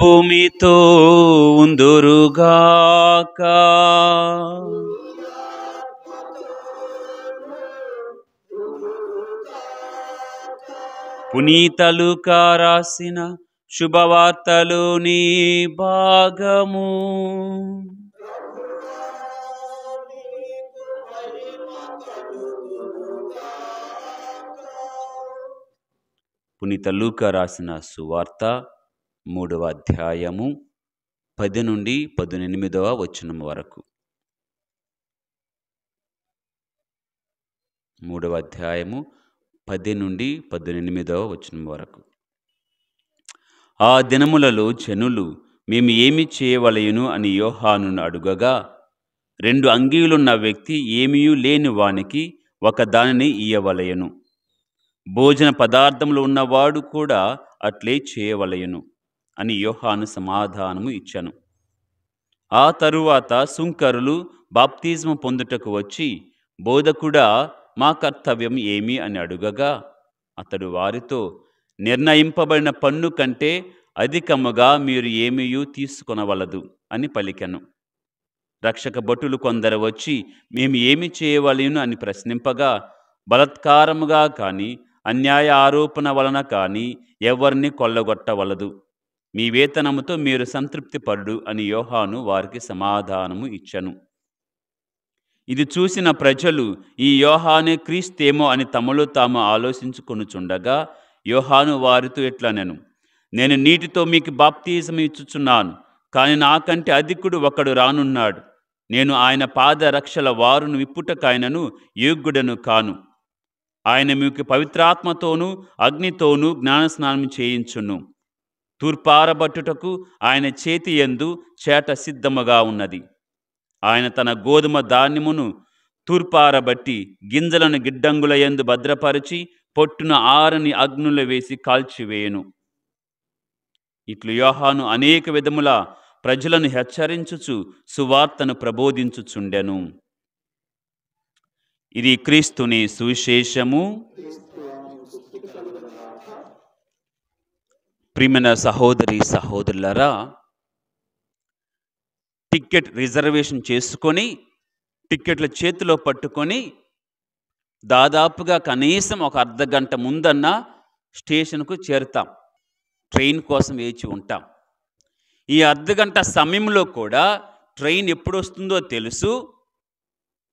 భూమితో ఉందురుగాక పునీతలు రాసిన శుభవార్తలు నీ భాగము పునీతలుక రాసిన సువార్త మూడవ అధ్యాయము పది నుండి పద్దెనిమిదవ వచనం వరకు మూడవ అధ్యాయము పది నుండి పద్దెనిమిదవ వచనం వరకు ఆ దినములలో జనులు మేము ఏమి చేయవలయును అని యోహాను అడుగగా రెండు అంగీలున్న వ్యక్తి ఏమీ లేని వానికి ఒక దానిని ఇయ్యవలయను భోజన పదార్థములు ఉన్నవాడు కూడా అట్లే చేయవలయను అని యోహాను సమాధానము ఇచ్చను ఆ తరువాత సుంకరులు బాప్తిజం పొందుటకు వచ్చి బోధకుడా మా కర్తవ్యం ఏమి అని అడుగగా అతడు వారితో నిర్ణయింపబడిన పన్ను కంటే అధికముగా మీరు ఏమీయూ తీసుకొనవలదు అని పలికెను రక్షక భటులు కొందరు వచ్చి మేము ఏమి చేయవలను అని ప్రశ్నింపగా బలత్కారముగా కానీ అన్యాయ ఆరోపణ వలన కానీ ఎవరిని కొల్లగొట్టవలదు మీ వేతనముతో మీరు సంతృప్తి పడు అని యోహాను వారికి సమాధానము ఇచ్చను ఇది చూసిన ప్రజలు ఈ యోహానే క్రీస్తేమో అని తమలో తాము ఆలోచించుకొనుచుండగా యోహాను వారితో ఇట్లా నేను నేను నీటితో మీకు బాప్తీజం ఇచ్చుచున్నాను కానీ నాకంటే అధికుడు ఒకడు రానున్నాడు నేను ఆయన పాదరక్షల వారును విప్పుటకాయనను యోగ్యుడను కాను ఆయన మీకు పవిత్రాత్మతోనూ అగ్నితోనూ జ్ఞానస్నానం చేయించును తూర్పారబట్టుటకు ఆయన చేతి ఎందు చేట సిద్ధముగా ఉన్నది ఆయన తన గోధుమ ధాన్యమును తూర్పారబట్టి గింజలను గిడ్డంగుల ఎందు భద్రపరిచి పొట్టున ఆరని అగ్నులు వేసి కాల్చివేయును ఇట్లు యోహాను అనేక విధముల ప్రజలను హెచ్చరించుచు సువార్తను ప్రబోధించుచుండెను ఇది క్రీస్తుని సువిశేషము ప్రిమిన సహోదరి సహోదరులరా టిక్కెట్ రిజర్వేషన్ చేసుకొని టిక్కెట్ల చేతిలో పట్టుకొని దాదాపుగా కనీసం ఒక అర్ధ గంట ముందన్న స్టేషన్కు చేరుతాం ట్రైన్ కోసం వేచి ఉంటాం ఈ అర్ధ గంట సమయంలో కూడా ట్రైన్ ఎప్పుడు వస్తుందో తెలుసు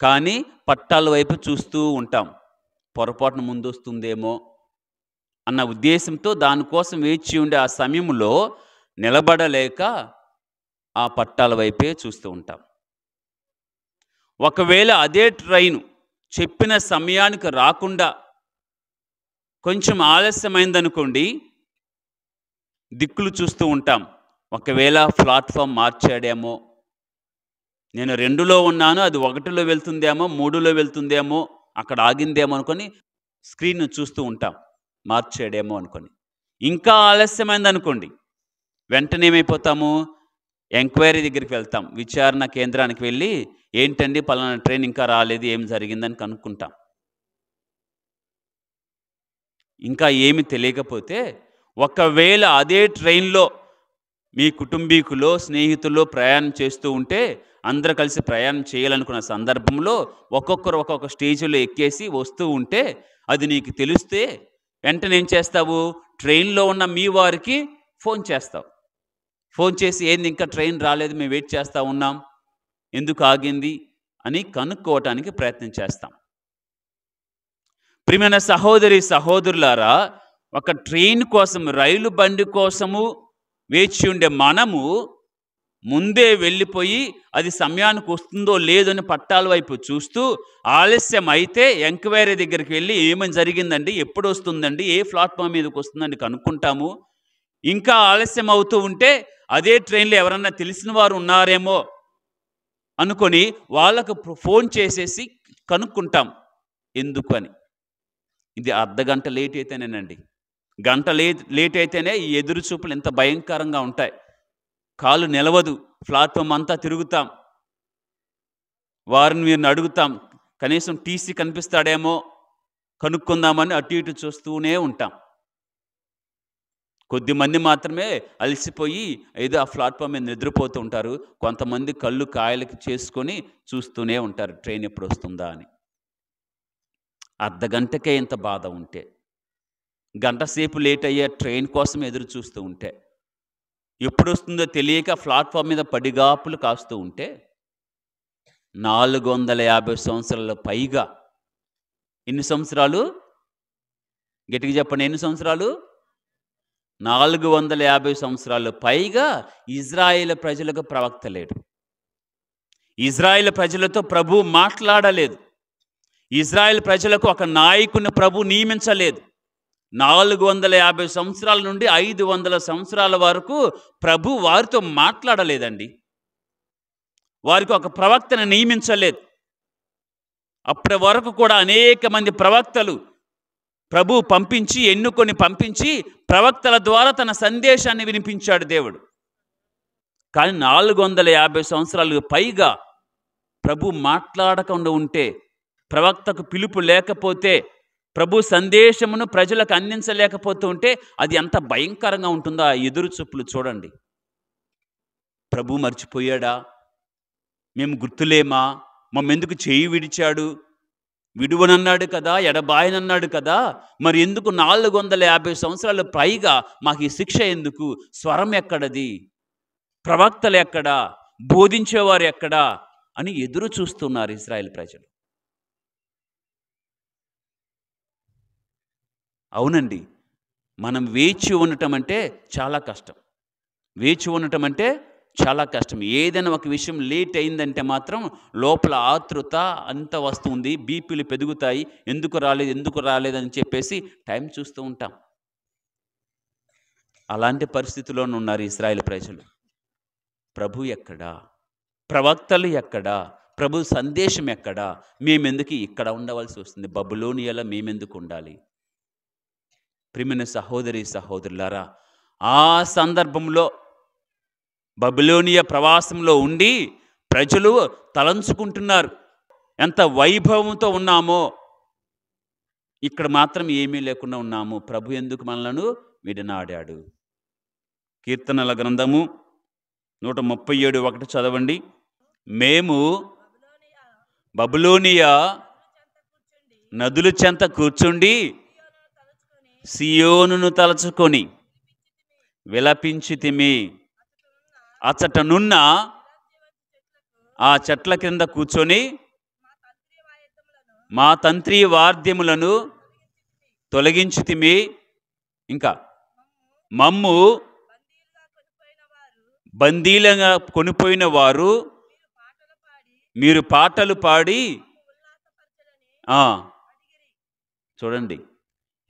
కానీ పట్టాల వైపు చూస్తూ ఉంటాం పొరపాటున ముందు వస్తుందేమో అన్న ఉద్దేశంతో దానికోసం వేచి ఉండే ఆ సమయంలో నిలబడలేక ఆ పట్టాల వైపే చూస్తూ ఉంటాం ఒకవేళ అదే ట్రైను చెప్పిన సమయానికి రాకుండా కొంచెం ఆలస్యమైందనుకోండి దిక్కులు చూస్తూ ఉంటాం ఒకవేళ ప్లాట్ఫామ్ మార్చాడేమో నేను రెండులో ఉన్నాను అది ఒకటిలో వెళ్తుందేమో మూడులో వెళ్తుందేమో అక్కడ ఆగిందేమో అనుకొని స్క్రీన్ను చూస్తూ ఉంటాం మార్చాడేమో అనుకొని ఇంకా ఆలస్యమైంది అనుకోండి వెంటనే ఏమైపోతాము ఎంక్వైరీ దగ్గరికి వెళ్తాం విచారణ కేంద్రానికి వెళ్ళి ఏంటండి పలానా ట్రైన్ ఇంకా రాలేదు ఏం జరిగిందని కనుక్కుంటాం ఇంకా ఏమి తెలియకపోతే ఒకవేళ అదే ట్రైన్లో మీ కుటుంబీకులో స్నేహితుల్లో ప్రయాణం చేస్తూ ఉంటే అందరూ కలిసి ప్రయాణం చేయాలనుకున్న సందర్భంలో ఒక్కొక్కరు ఒక్కొక్క స్టేజీలో ఎక్కేసి వస్తూ ఉంటే అది నీకు తెలిస్తే వెంటనే ఏం చేస్తావు ట్రైన్లో ఉన్న మీ వారికి ఫోన్ చేస్తావు ఫోన్ చేసి ఏంది ఇంకా ట్రైన్ రాలేదు మేము వెయిట్ చేస్తూ ఉన్నాం ఎందుకు ఆగింది అని కనుక్కోవటానికి ప్రయత్నం చేస్తాం ప్రిమైన సహోదరి సహోదరులారా ఒక ట్రైన్ కోసం రైలు బండి కోసము వేచి ఉండే మనము ముందే వెళ్ళిపోయి అది సమయానికి వస్తుందో లేదని పట్టాల వైపు చూస్తూ ఆలస్యం అయితే ఎంక్వైరీ దగ్గరికి వెళ్ళి ఏమని జరిగిందండి ఎప్పుడు వస్తుందండి ఏ ప్లాట్ఫామ్ మీదకి వస్తుందండి కనుక్కుంటాము ఇంకా ఆలస్యం అవుతూ ఉంటే అదే ట్రైన్లో ఎవరన్నా తెలిసిన వారు ఉన్నారేమో అనుకొని వాళ్ళకు ఫోన్ చేసేసి కనుక్కుంటాం ఎందుకు అని ఇది అర్ధ గంట లేట్ అయితేనేనండి గంట లేట్ లేట్ అయితేనే ఈ ఎదురు చూపులు ఎంత భయంకరంగా ఉంటాయి కాలు నిలవదు ప్లాట్ఫామ్ అంతా తిరుగుతాం వారిని వీరిని అడుగుతాం కనీసం టీసీ కనిపిస్తాడేమో కనుక్కుందామని అటు ఇటు చూస్తూనే ఉంటాం కొద్దిమంది మాత్రమే అలసిపోయి ఏదో ఆ ప్లాట్ఫామ్ మీద నిద్రపోతూ ఉంటారు కొంతమంది కళ్ళు కాయలకి చేసుకొని చూస్తూనే ఉంటారు ట్రైన్ ఎప్పుడు వస్తుందా అని అర్ధ గంటకే ఇంత బాధ ఉంటే గంట సేపు లేట్ అయ్యే ట్రైన్ కోసం ఎదురు చూస్తూ ఉంటే ఎప్పుడు వస్తుందో తెలియక ప్లాట్ఫామ్ మీద పడిగాపులు కాస్తూ ఉంటే నాలుగు వందల యాభై సంవత్సరాల పైగా ఎన్ని సంవత్సరాలు గట్టిగా చెప్పండి ఎన్ని సంవత్సరాలు నాలుగు వందల యాభై సంవత్సరాలు పైగా ఇజ్రాయేల్ ప్రజలకు ప్రవక్త లేడు ఇజ్రాయేల్ ప్రజలతో ప్రభు మాట్లాడలేదు ఇజ్రాయెల్ ప్రజలకు ఒక నాయకుని ప్రభు నియమించలేదు నాలుగు వందల యాభై సంవత్సరాల నుండి ఐదు వందల సంవత్సరాల వరకు ప్రభు వారితో మాట్లాడలేదండి వారికి ఒక ప్రవక్తను నియమించలేదు అప్పటి వరకు కూడా అనేక మంది ప్రవక్తలు ప్రభు పంపించి ఎన్నుకొని పంపించి ప్రవక్తల ద్వారా తన సందేశాన్ని వినిపించాడు దేవుడు కానీ నాలుగు వందల యాభై సంవత్సరాలు పైగా ప్రభు మాట్లాడకుండా ఉంటే ప్రవక్తకు పిలుపు లేకపోతే ప్రభు సందేశమును ప్రజలకు అందించలేకపోతుంటే అది ఎంత భయంకరంగా ఉంటుందో ఆ ఎదురు చూపులు చూడండి ప్రభు మర్చిపోయాడా మేము గుర్తులేమా మమ్మెందుకు చేయి విడిచాడు విడువనన్నాడు కదా ఎడబాయనన్నాడు కదా మరి ఎందుకు నాలుగు వందల యాభై సంవత్సరాలు పైగా మాకు ఈ శిక్ష ఎందుకు స్వరం ఎక్కడది ప్రవక్తలు ఎక్కడా బోధించేవారు ఎక్కడా అని ఎదురు చూస్తున్నారు ఇస్రాయేల్ ప్రజలు అవునండి మనం వేచి ఉండటం అంటే చాలా కష్టం వేచి ఉండటం అంటే చాలా కష్టం ఏదైనా ఒక విషయం లేట్ అయిందంటే మాత్రం లోపల ఆతృత అంత వస్తుంది బీపీలు పెరుగుతాయి ఎందుకు రాలేదు ఎందుకు రాలేదని చెప్పేసి టైం చూస్తూ ఉంటాం అలాంటి పరిస్థితిలోనే ఉన్నారు ఇస్రాయేల్ ప్రజలు ప్రభు ఎక్కడా ప్రవక్తలు ఎక్కడా ప్రభు సందేశం ఎక్కడా మేమెందుకు ఇక్కడ ఉండవలసి వస్తుంది బబులోనియాలో మేమెందుకు ఉండాలి ప్రిమిన సహోదరి సహోదరులారా ఆ సందర్భంలో బబులోనియ ప్రవాసంలో ఉండి ప్రజలు తలంచుకుంటున్నారు ఎంత వైభవంతో ఉన్నామో ఇక్కడ మాత్రం ఏమీ లేకుండా ఉన్నాము ప్రభు ఎందుకు మనలను విడనాడాడు కీర్తనల గ్రంథము నూట ముప్పై ఏడు ఒకటి చదవండి మేము బబులోనియా నదులు చెంత కూర్చుండి సియోనును తలచుకొని విలపించితిమి అచ్చటనున్న ఆ చెట్ల కింద కూర్చొని మా తంత్రి వాద్యములను తొలగించితిమి ఇంకా మమ్ము బందీలంగా కొనిపోయిన వారు మీరు పాటలు పాడి చూడండి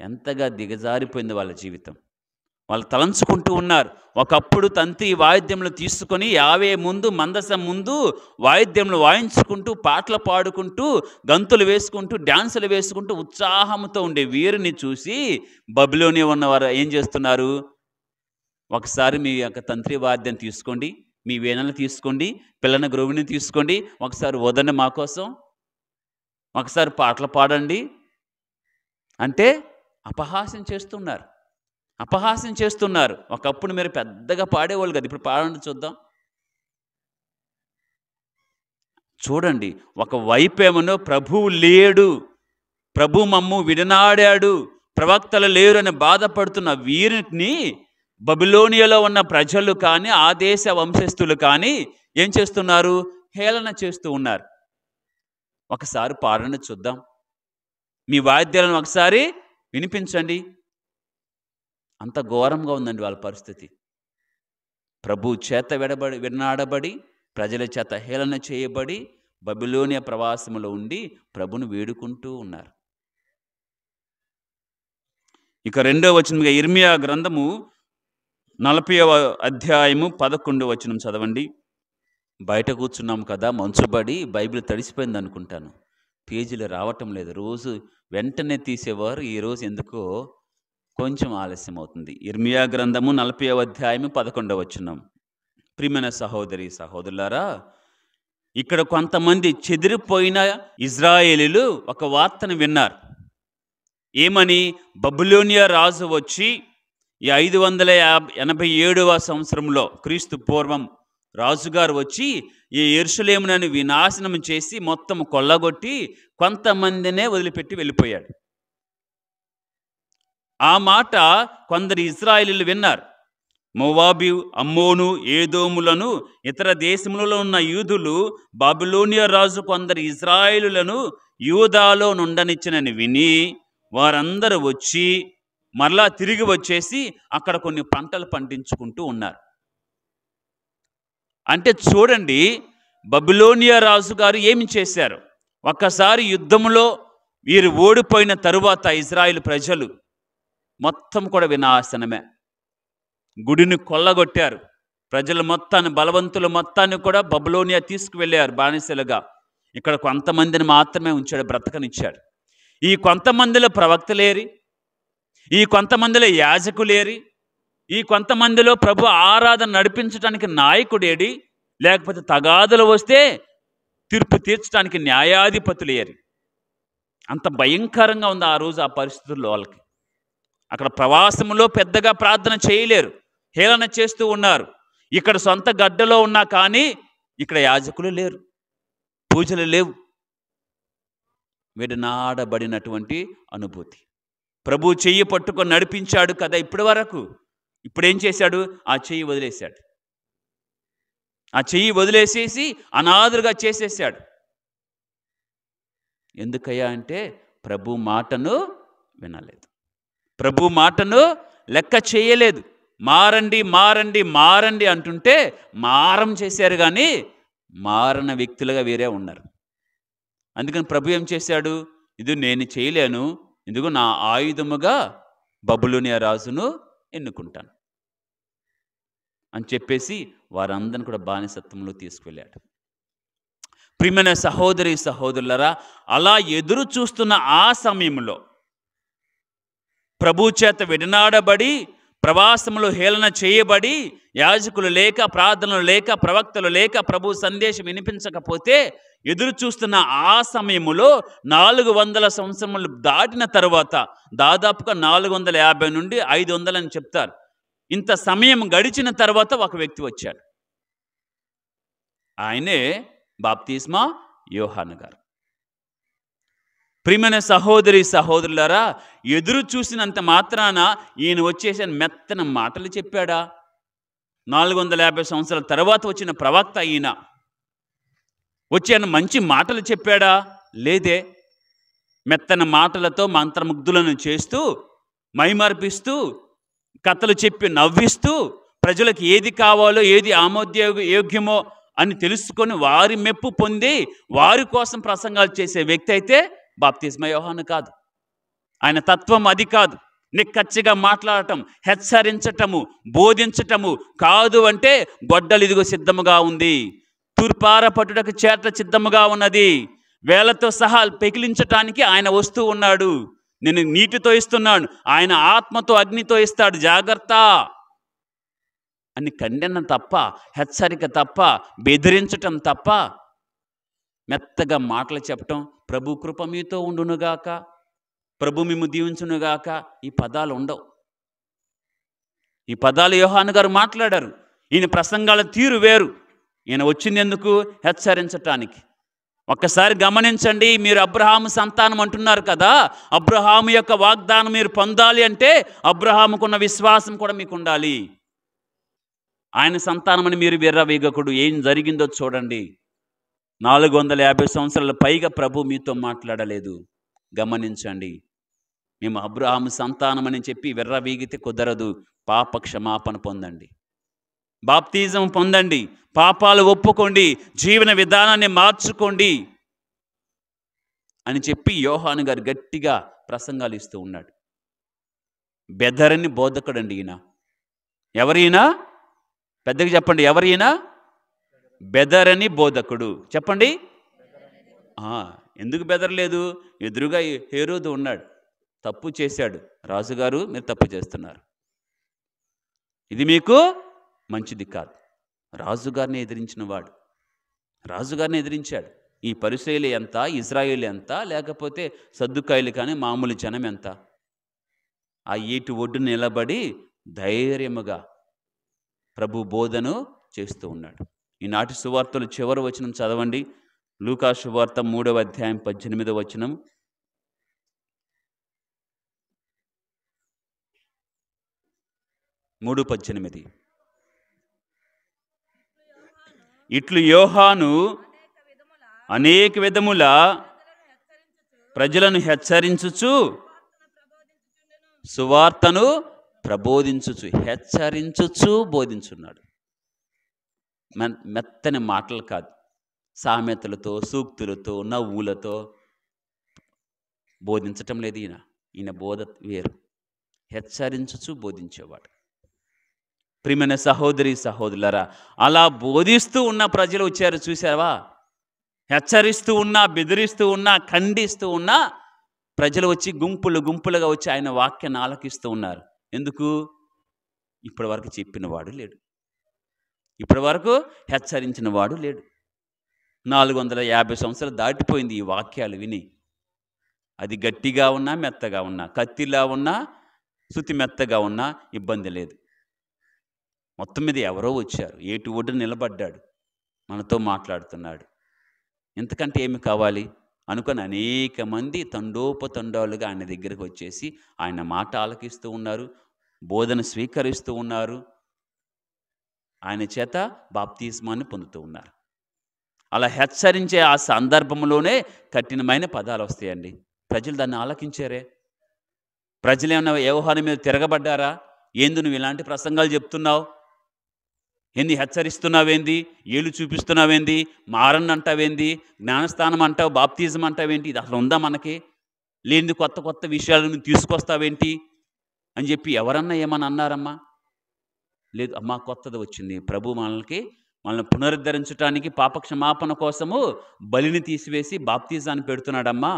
ఎంతగా దిగజారిపోయింది వాళ్ళ జీవితం వాళ్ళు తలంచుకుంటూ ఉన్నారు ఒకప్పుడు తంతి వాయిద్యంలో తీసుకొని యావే ముందు మందసం ముందు వాయిద్యంలు వాయించుకుంటూ పాటలు పాడుకుంటూ గంతులు వేసుకుంటూ డ్యాన్సులు వేసుకుంటూ ఉత్సాహంతో ఉండే వీరిని చూసి బబిలోనే ఉన్నవారు ఏం చేస్తున్నారు ఒకసారి మీ యొక్క తంత్రి వాద్యం తీసుకోండి మీ వేణలు తీసుకోండి పిల్లల గ్రోవిని తీసుకోండి ఒకసారి వదండి మా కోసం ఒకసారి పాటలు పాడండి అంటే అపహాస్యం చేస్తున్నారు అపహాస్యం చేస్తున్నారు ఒకప్పుడు మీరు పెద్దగా పాడేవాళ్ళు కదా ఇప్పుడు పాడండి చూద్దాం చూడండి ఒక వైపేమనో ప్రభువు లేడు ప్రభు మమ్ము విడనాడాడు ప్రవక్తలు లేరు అని బాధపడుతున్న వీరిని బబిలోనియలో ఉన్న ప్రజలు కానీ ఆ దేశ వంశస్థులు కానీ ఏం చేస్తున్నారు హేళన చేస్తూ ఉన్నారు ఒకసారి పాడని చూద్దాం మీ వాయిద్యాలను ఒకసారి వినిపించండి అంత ఘోరంగా ఉందండి వాళ్ళ పరిస్థితి ప్రభు చేత విడబడి విన్నాడబడి ప్రజల చేత హేళన చేయబడి బబిలోనియా ప్రవాసములో ఉండి ప్రభును వేడుకుంటూ ఉన్నారు ఇక రెండో వచనంగా ఇర్మియా గ్రంథము నలభై అధ్యాయము పదకొండు వచనం చదవండి బయట కూర్చున్నాం కదా మంచుబడి బైబిల్ తడిసిపోయింది అనుకుంటాను పేజీలు రావటం లేదు రోజు వెంటనే తీసేవారు ఈరోజు ఎందుకో కొంచెం ఆలస్యం అవుతుంది ఇర్మియా గ్రంథము నలభై అధ్యాయము పదకొండవ వచ్చినాం ప్రిమిన సహోదరి సహోదరులారా ఇక్కడ కొంతమంది చెదిరిపోయిన ఇజ్రాయేలీలు ఒక వార్తను విన్నారు ఏమని బబులోనియా రాజు వచ్చి ఈ ఐదు వందల యాభై ఎనభై ఏడవ సంవత్సరంలో క్రీస్తు పూర్వం రాజుగారు వచ్చి ఈ ఎరుషులేమునని వినాశనం చేసి మొత్తం కొల్లగొట్టి కొంతమందినే వదిలిపెట్టి వెళ్ళిపోయాడు ఆ మాట కొందరు ఇజ్రాయిలీలు విన్నారు మొవాబి అమ్మోను ఏదోములను ఇతర దేశములలో ఉన్న యూదులు బాబిలోనియా రాజు కొందరు ఇజ్రాయిలులను యూదాలో నుండనిచ్చినని విని వారందరూ వచ్చి మరలా తిరిగి వచ్చేసి అక్కడ కొన్ని పంటలు పండించుకుంటూ ఉన్నారు అంటే చూడండి బబిలోనియా రాజు గారు ఏమి చేశారు ఒక్కసారి యుద్ధంలో వీరు ఓడిపోయిన తరువాత ఇజ్రాయిల్ ప్రజలు మొత్తం కూడా వినాశనమే గుడిని కొల్లగొట్టారు ప్రజలు మొత్తాన్ని బలవంతులు మొత్తాన్ని కూడా బబులోనియా తీసుకువెళ్ళారు బానిసలుగా ఇక్కడ కొంతమందిని మాత్రమే ఉంచాడు బ్రతకనిచ్చాడు ఈ కొంతమందిలో ప్రవక్తలేరి ఈ కొంతమందిలో యాజకులేరి ఈ కొంతమందిలో ప్రభు ఆరాధన నడిపించడానికి నాయకుడేడి లేకపోతే తగాదులు వస్తే తీర్పు తీర్చడానికి న్యాయాధిపతులు ఏరి అంత భయంకరంగా ఉంది ఆ రోజు ఆ పరిస్థితుల్లో వాళ్ళకి అక్కడ ప్రవాసంలో పెద్దగా ప్రార్థన చేయలేరు హేళన చేస్తూ ఉన్నారు ఇక్కడ సొంత గడ్డలో ఉన్నా కానీ ఇక్కడ యాజకులు లేరు పూజలు లేవు విడనాడబడినటువంటి అనుభూతి ప్రభు చెయ్యి పట్టుకొని నడిపించాడు కదా ఇప్పటి వరకు ఇప్పుడు ఏం చేశాడు ఆ చెయ్యి వదిలేశాడు ఆ చెయ్యి వదిలేసేసి అనాథులుగా చేసేసాడు ఎందుకయ్యా అంటే ప్రభు మాటను వినలేదు ప్రభు మాటను లెక్క చేయలేదు మారండి మారండి మారండి అంటుంటే మారం చేశారు కానీ మారిన వ్యక్తులుగా వేరే ఉన్నారు అందుకని ప్రభు ఏం చేశాడు ఇది నేను చేయలేను ఎందుకు నా ఆయుధముగా బబులునే రాజును ఎన్నుకుంటాను అని చెప్పేసి వారందరిని కూడా బానిసత్వంలో తీసుకువెళ్ళాడు ప్రియమైన సహోదరి సహోదరులరా అలా ఎదురు చూస్తున్న ఆ సమయంలో ప్రభు చేత విడనాడబడి ప్రవాసంలో హేళన చేయబడి యాజకులు లేక ప్రార్థనలు లేక ప్రవక్తలు లేక ప్రభు సందేశం వినిపించకపోతే ఎదురు చూస్తున్న ఆ సమయంలో నాలుగు వందల సంవత్సరములు దాటిన తర్వాత దాదాపుగా నాలుగు వందల యాభై నుండి ఐదు వందలు అని చెప్తారు ఇంత సమయం గడిచిన తర్వాత ఒక వ్యక్తి వచ్చాడు ఆయనే బాప్తీస్మా యోహాన్ గారు ప్రియమైన సహోదరి సహోదరులారా ఎదురు చూసినంత మాత్రాన ఈయన వచ్చేసిన మెత్తన మాటలు చెప్పాడా నాలుగు వందల యాభై సంవత్సరాల తర్వాత వచ్చిన ప్రవక్త ఈయన వచ్చి ఆయన మంచి మాటలు చెప్పాడా లేదే మెత్తన మాటలతో మంత్రముగ్ధులను చేస్తూ మైమార్పిస్తూ కథలు చెప్పి నవ్విస్తూ ప్రజలకు ఏది కావాలో ఏది ఆమోద్యోగ యోగ్యమో అని తెలుసుకొని వారి మెప్పు పొంది వారి కోసం ప్రసంగాలు చేసే వ్యక్తి అయితే బాప్తిజమ యోహాను కాదు ఆయన తత్వం అది కాదు నిక్కచ్చిగా మాట్లాడటం హెచ్చరించటము బోధించటము కాదు అంటే గొడ్డలు ఇదిగో సిద్ధముగా ఉంది తూర్పార పట్టుటకు చేత చిత్తముగా ఉన్నది వేలతో సహా పెకిలించటానికి ఆయన వస్తూ ఉన్నాడు నేను నీటితో ఇస్తున్నాడు ఆయన ఆత్మతో అగ్నితో ఇస్తాడు జాగ్రత్త అని ఖండన తప్ప హెచ్చరిక తప్ప బెదిరించటం తప్ప మెత్తగా మాటలు చెప్పటం ప్రభు కృప మీతో ఉండునుగాక ప్రభు మేము దీవించునుగాక ఈ పదాలు ఉండవు ఈ పదాలు యోహాను గారు మాట్లాడారు ఈయన ప్రసంగాల తీరు వేరు ఈయన వచ్చింది ఎందుకు హెచ్చరించటానికి ఒక్కసారి గమనించండి మీరు అబ్రహాము సంతానం అంటున్నారు కదా అబ్రహాము యొక్క వాగ్దానం మీరు పొందాలి అంటే అబ్రహాముకున్న విశ్వాసం కూడా మీకు ఉండాలి ఆయన సంతానమని మీరు విర్రవీగకుడు ఏం జరిగిందో చూడండి నాలుగు వందల యాభై సంవత్సరాల పైగా ప్రభు మీతో మాట్లాడలేదు గమనించండి మేము అబ్రహాము సంతానమని చెప్పి విర్రవీగితే కుదరదు పాప క్షమాపణ పొందండి బాప్తిజం పొందండి పాపాలు ఒప్పుకోండి జీవన విధానాన్ని మార్చుకోండి అని చెప్పి యోహాను గారు గట్టిగా ప్రసంగాలు ఇస్తూ ఉన్నాడు బెదరని బోధకుడండి ఈయన ఎవరైనా పెద్దగా చెప్పండి ఎవరైనా బెదరని బోధకుడు చెప్పండి ఎందుకు బెదరలేదు ఎదురుగా హేరోదు ఉన్నాడు తప్పు చేశాడు రాజుగారు మీరు తప్పు చేస్తున్నారు ఇది మీకు మంచిది కాదు రాజుగారిని ఎదిరించిన వాడు రాజుగారిని ఎదిరించాడు ఈ పరిశ్రయలు ఎంత ఇజ్రాయిల్ ఎంత లేకపోతే సర్దుకాయలు కానీ మామూలు జనం ఎంత ఆ ఏటి ఒడ్డు నిలబడి ధైర్యముగా ప్రభు బోధను చేస్తూ ఉన్నాడు ఈనాటి సువార్తలు చివరి వచనం చదవండి లూకా సువార్త మూడవ అధ్యాయం పద్దెనిమిదవ వచనం మూడు పద్దెనిమిది ఇట్లు యోహాను అనేక విధముల ప్రజలను హెచ్చరించుచు సువార్తను ప్రబోధించుచు హెచ్చరించుచు బోధించున్నాడు మెత్తని మాటలు కాదు సామెతలతో సూక్తులతో నవ్వులతో బోధించటం లేదు ఈయన ఈయన బోధ వేరు హెచ్చరించుచు బోధించేవాడు ప్రియమైన సహోదరి సహోదరులరా అలా బోధిస్తూ ఉన్న ప్రజలు వచ్చారు చూసావా హెచ్చరిస్తూ ఉన్నా బెదిరిస్తూ ఉన్నా ఖండిస్తూ ఉన్నా ప్రజలు వచ్చి గుంపులు గుంపులుగా వచ్చి ఆయన వాక్యాన్ని ఆలకిస్తూ ఉన్నారు ఎందుకు ఇప్పటి వరకు చెప్పిన వాడు లేడు ఇప్పటి వరకు హెచ్చరించిన వాడు లేడు నాలుగు వందల యాభై సంవత్సరాలు దాటిపోయింది ఈ వాక్యాలు విని అది గట్టిగా ఉన్నా మెత్తగా ఉన్నా కత్తిలా ఉన్నా శృతి మెత్తగా ఉన్నా ఇబ్బంది లేదు మొత్తం మీద ఎవరో వచ్చారు ఏటి ఒడ్డు నిలబడ్డాడు మనతో మాట్లాడుతున్నాడు ఇంతకంటే ఏమి కావాలి అనుకొని అనేక మంది తండోపతండాలుగా ఆయన దగ్గరికి వచ్చేసి ఆయన మాట ఆలకిస్తూ ఉన్నారు బోధన స్వీకరిస్తూ ఉన్నారు ఆయన చేత బాప్తీస్మాన్ని పొందుతూ ఉన్నారు అలా హెచ్చరించే ఆ సందర్భంలోనే కఠినమైన పదాలు వస్తాయండి ప్రజలు దాన్ని ఆలకించారే ప్రజలు ఏమైనా వ్యవహారం మీద తిరగబడ్డారా ఏందు నువ్వు ఇలాంటి ప్రసంగాలు చెప్తున్నావు ఎన్ని హెచ్చరిస్తున్నావేంది ఏళ్ళు చూపిస్తున్నావేంది మారన్ అంటావేంది జ్ఞానస్థానం అంటావు బాప్తిజం అంటావేంటి ఇది అసలు ఉందా మనకి లేని కొత్త కొత్త విషయాలను తీసుకొస్తావేంటి అని చెప్పి ఎవరన్నా ఏమని అన్నారమ్మా లేదు అమ్మా కొత్తది వచ్చింది ప్రభు మనల్కి మనల్ని పునరుద్ధరించడానికి పాపక్షమాపణ కోసము బలిని తీసివేసి బాప్తిజాన్ని పెడుతున్నాడమ్మా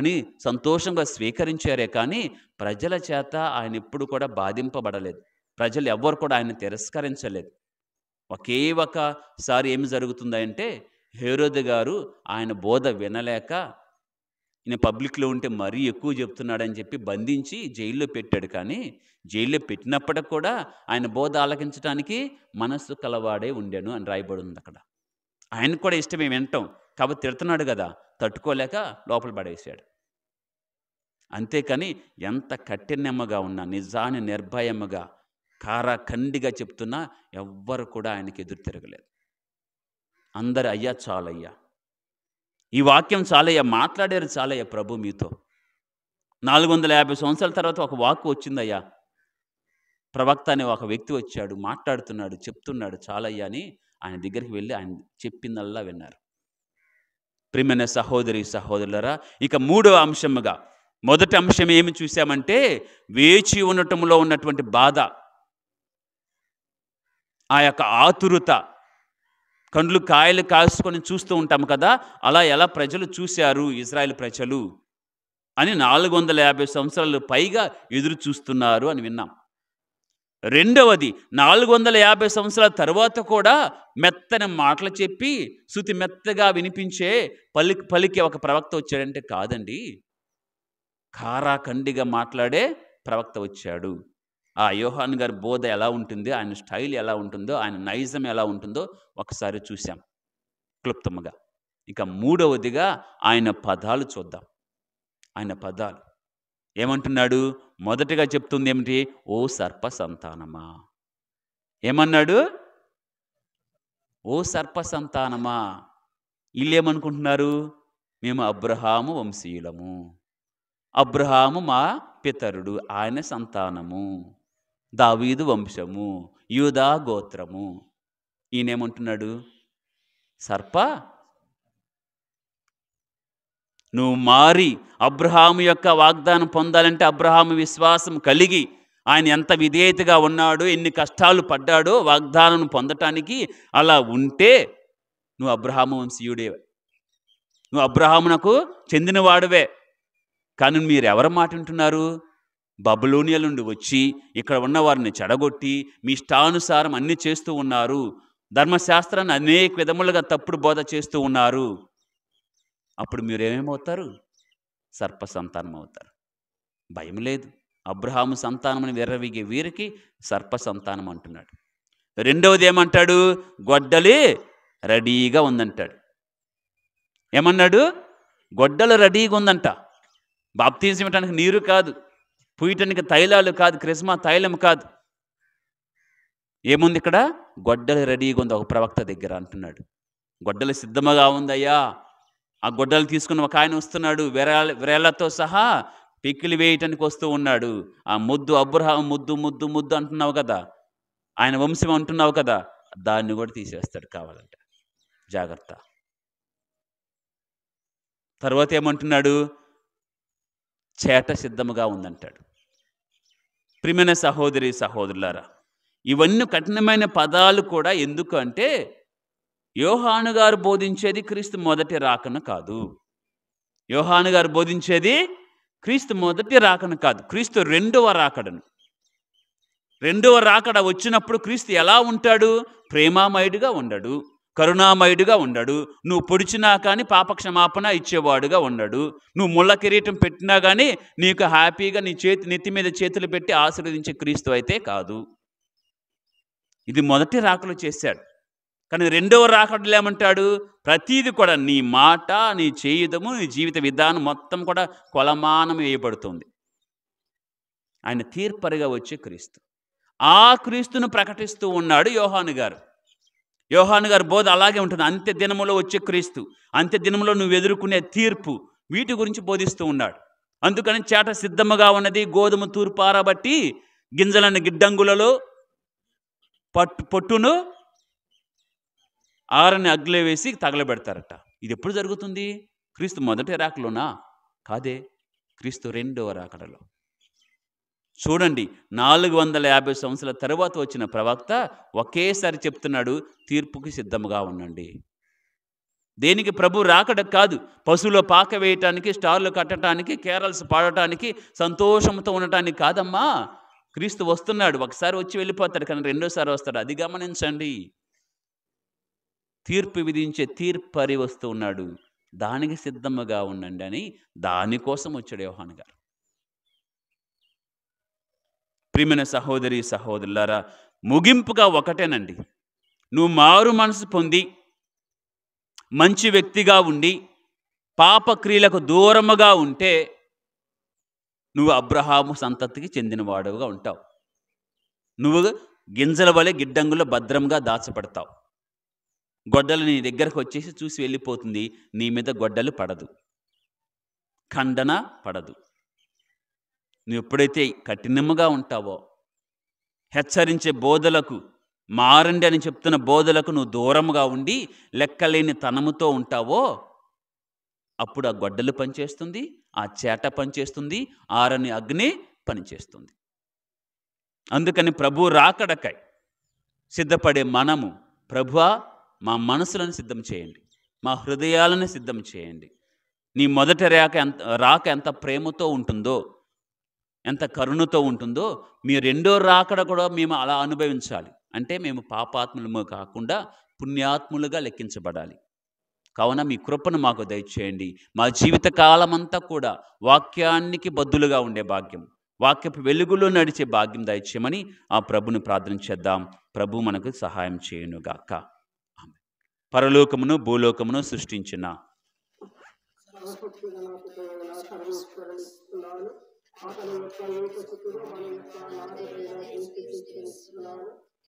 అని సంతోషంగా స్వీకరించారే కానీ ప్రజల చేత ఆయన ఎప్పుడు కూడా బాధింపబడలేదు ప్రజలు ఎవ్వరు కూడా ఆయన తిరస్కరించలేదు ఒకే ఒకసారి ఏమి జరుగుతుందంటే హేరోద్ గారు ఆయన బోధ వినలేక ఈయన పబ్లిక్లో ఉంటే మరీ ఎక్కువ చెప్తున్నాడని చెప్పి బంధించి జైల్లో పెట్టాడు కానీ జైల్లో పెట్టినప్పటికి కూడా ఆయన బోధ ఆలకించడానికి మనస్సు కలవాడే ఉండాను అని రాయబడి ఉంది అక్కడ ఆయనకు కూడా ఇష్టమే వినటం కాబట్టి తిడుతున్నాడు కదా తట్టుకోలేక లోపల పడేశాడు అంతేకాని ఎంత కఠినమ్మగా ఉన్నా నిజాన్ని నిర్భయముగా కారాఖండిగా చెప్తున్నా ఎవ్వరు కూడా ఆయనకి ఎదురు తిరగలేదు అందరు అయ్యా చాలయ్యా ఈ వాక్యం చాలయ్యా మాట్లాడారు చాలయ్యా ప్రభు మీతో నాలుగు వందల యాభై సంవత్సరాల తర్వాత ఒక వాక్ వచ్చిందయ్యా ప్రవక్త అనే ఒక వ్యక్తి వచ్చాడు మాట్లాడుతున్నాడు చెప్తున్నాడు చాలయ్యా అని ఆయన దగ్గరికి వెళ్ళి ఆయన చెప్పిందల్లా విన్నారు ప్రియమైన సహోదరి సహోదరులరా ఇక మూడవ అంశముగా మొదటి అంశం ఏమి చూసామంటే వేచి ఉండటంలో ఉన్నటువంటి బాధ ఆ యొక్క ఆతురుత కండ్లు కాయలు కాసుకొని చూస్తూ ఉంటాం కదా అలా ఎలా ప్రజలు చూశారు ఇజ్రాయెల్ ప్రజలు అని నాలుగు వందల యాభై సంవత్సరాలు పైగా ఎదురు చూస్తున్నారు అని విన్నాం రెండవది నాలుగు వందల యాభై సంవత్సరాల తర్వాత కూడా మెత్తని మాటలు చెప్పి శృతి మెత్తగా వినిపించే పలి పలికి ఒక ప్రవక్త వచ్చాడంటే కాదండి కారాఖండిగా మాట్లాడే ప్రవక్త వచ్చాడు ఆ యోహాన్ గారి బోధ ఎలా ఉంటుంది ఆయన స్టైల్ ఎలా ఉంటుందో ఆయన నైజం ఎలా ఉంటుందో ఒకసారి చూసాం క్లుప్తముగా ఇక మూడవదిగా ఆయన పదాలు చూద్దాం ఆయన పదాలు ఏమంటున్నాడు మొదటగా చెప్తుంది ఏమిటి ఓ సర్ప సంతానమా ఏమన్నాడు ఓ సర్ప సంతానమా వీళ్ళేమనుకుంటున్నారు మేము అబ్రహాము వంశీయులము అబ్రహాము మా పితరుడు ఆయన సంతానము దావీదు వంశము యూదా గోత్రము ఈయనేమంటున్నాడు సర్ప నువ్వు మారి అబ్రహాము యొక్క వాగ్దానం పొందాలంటే అబ్రహాము విశ్వాసం కలిగి ఆయన ఎంత విధేయతగా ఉన్నాడో ఎన్ని కష్టాలు పడ్డాడో వాగ్దానం పొందటానికి అలా ఉంటే నువ్వు అబ్రహాము వంశీయుడే నువ్వు అబ్రహామునకు చెందినవాడువే కానీ ఎవరు మాట వింటున్నారు బబులోనియల నుండి వచ్చి ఇక్కడ ఉన్న వారిని చెడగొట్టి మీ ఇష్టానుసారం అన్ని చేస్తూ ఉన్నారు ధర్మశాస్త్రాన్ని అనేక విధములుగా తప్పుడు బోధ చేస్తూ ఉన్నారు అప్పుడు మీరు ఏమేమవుతారు సర్ప సంతానం అవుతారు భయం లేదు అబ్రహాము సంతానమని విర్రవిగే వీరికి సర్ప సంతానం అంటున్నాడు రెండవది ఏమంటాడు గొడ్డలి రెడీగా ఉందంటాడు ఏమన్నాడు గొడ్డలు రెడీగా ఉందంట బాప్తీసం ఇవ్వటానికి నీరు కాదు పూయటానికి తైలాలు కాదు క్రిస్మా తైలం కాదు ఏముంది ఇక్కడ గొడ్డలు రెడీగా ఉంది ఒక ప్రవక్త దగ్గర అంటున్నాడు గొడ్డలు సిద్ధముగా ఉందయ్యా ఆ గొడ్డలు తీసుకుని ఒక ఆయన వస్తున్నాడు విరాల విరాలతో సహా పిక్కిలు వేయటానికి వస్తూ ఉన్నాడు ఆ ముద్దు అబ్రహం ముద్దు ముద్దు ముద్దు అంటున్నావు కదా ఆయన వంశం అంటున్నావు కదా దాన్ని కూడా తీసేస్తాడు కావాలంటే జాగ్రత్త తర్వాత ఏమంటున్నాడు చేట సిద్ధముగా ఉందంటాడు ప్రిమిన సహోదరి సహోదరులారా ఇవన్నీ కఠినమైన పదాలు కూడా ఎందుకు అంటే యోహాను గారు బోధించేది క్రీస్తు మొదటి రాకన కాదు యోహాను గారు బోధించేది క్రీస్తు మొదటి రాకన కాదు క్రీస్తు రెండవ రాకడను రెండవ రాకడ వచ్చినప్పుడు క్రీస్తు ఎలా ఉంటాడు ప్రేమామయుడిగా ఉండడు కరుణామయుడిగా ఉండడు నువ్వు పొడిచినా కానీ పాపక్షమాపణ ఇచ్చేవాడుగా ఉండడు నువ్వు ముళ్ళ కిరీటం పెట్టినా కానీ నీకు హ్యాపీగా నీ చేతి నెత్తి మీద చేతులు పెట్టి ఆశీర్వదించే క్రీస్తు అయితే కాదు ఇది మొదటి రాకలు చేశాడు కానీ రెండవ రాకడు లేమంటాడు ప్రతీది కూడా నీ మాట నీ చేయుదము నీ జీవిత విధానం మొత్తం కూడా కొలమానం వేయబడుతుంది ఆయన తీర్పరిగా వచ్చే క్రీస్తు ఆ క్రీస్తును ప్రకటిస్తూ ఉన్నాడు యోహాను గారు యోహాను గారి బోధ అలాగే ఉంటుంది అంత్య దినములో వచ్చే క్రీస్తు అంత్య దినంలో నువ్వు ఎదుర్కొనే తీర్పు వీటి గురించి బోధిస్తూ ఉన్నాడు అందుకని చేట సిద్ధముగా ఉన్నది గోధుమ తూర్పారబట్టి గింజలను గిడ్డంగులలో పట్టు పొట్టును ఆరని అగ్లే వేసి తగలబెడతారట ఇది ఎప్పుడు జరుగుతుంది క్రీస్తు మొదటి రాకలోనా కాదే క్రీస్తు రెండవ రాకడలో చూడండి నాలుగు వందల యాభై సంవత్సరాల తర్వాత వచ్చిన ప్రవక్త ఒకేసారి చెప్తున్నాడు తీర్పుకి సిద్ధముగా ఉండండి దేనికి ప్రభు రాకడ కాదు పశువులో పాక వేయటానికి స్టార్లు కట్టడానికి కేరల్స్ పాడటానికి సంతోషంతో ఉండటానికి కాదమ్మా క్రీస్తు వస్తున్నాడు ఒకసారి వచ్చి వెళ్ళిపోతాడు కానీ రెండోసారి వస్తాడు అది గమనించండి తీర్పు విధించే తీర్పరి వస్తూ ఉన్నాడు దానికి సిద్ధముగా ఉండండి అని దానికోసం వచ్చాడు యోహాన్ గారు ప్రియమైన సహోదరి సహోదరులారా ముగింపుగా ఒకటేనండి నువ్వు మారు మనసు పొంది మంచి వ్యక్తిగా ఉండి పాపక్రియలకు దూరముగా ఉంటే నువ్వు అబ్రహాము సంతతికి చెందినవాడుగా ఉంటావు నువ్వు గింజల వలె గిడ్డంగులో భద్రంగా దాచపడతావు గొడ్డలు నీ దగ్గరకు వచ్చేసి చూసి వెళ్ళిపోతుంది నీ మీద గొడ్డలు పడదు ఖండన పడదు నువ్వు ఎప్పుడైతే కఠినముగా ఉంటావో హెచ్చరించే బోధలకు మారండి అని చెప్తున్న బోధలకు నువ్వు దూరంగా ఉండి లెక్కలేని తనముతో ఉంటావో అప్పుడు ఆ గొడ్డలు పనిచేస్తుంది ఆ చేట పనిచేస్తుంది ఆరని అగ్ని పనిచేస్తుంది అందుకని ప్రభు రాకడకై సిద్ధపడే మనము ప్రభువా మా మనసులను సిద్ధం చేయండి మా హృదయాలను సిద్ధం చేయండి నీ మొదటి రాక ఎంత రాక ఎంత ప్రేమతో ఉంటుందో ఎంత కరుణతో ఉంటుందో మీ రెండో రాకడ కూడా మేము అలా అనుభవించాలి అంటే మేము పాపాత్ములము కాకుండా పుణ్యాత్ములుగా లెక్కించబడాలి కావున మీ కృపను మాకు దయచేయండి మా జీవిత కాలమంతా కూడా వాక్యానికి బద్దులుగా ఉండే భాగ్యం వాక్యపు వెలుగులో నడిచే భాగ్యం దయచేయమని ఆ ప్రభుని ప్రార్థన చేద్దాం ప్రభు మనకు సహాయం చేయనుగాక పరలోకమును భూలోకమును సృష్టించిన ఆతని యొక్క లోక శక్తులు మన యొక్క నాగ దేవుడు క్రీస్తు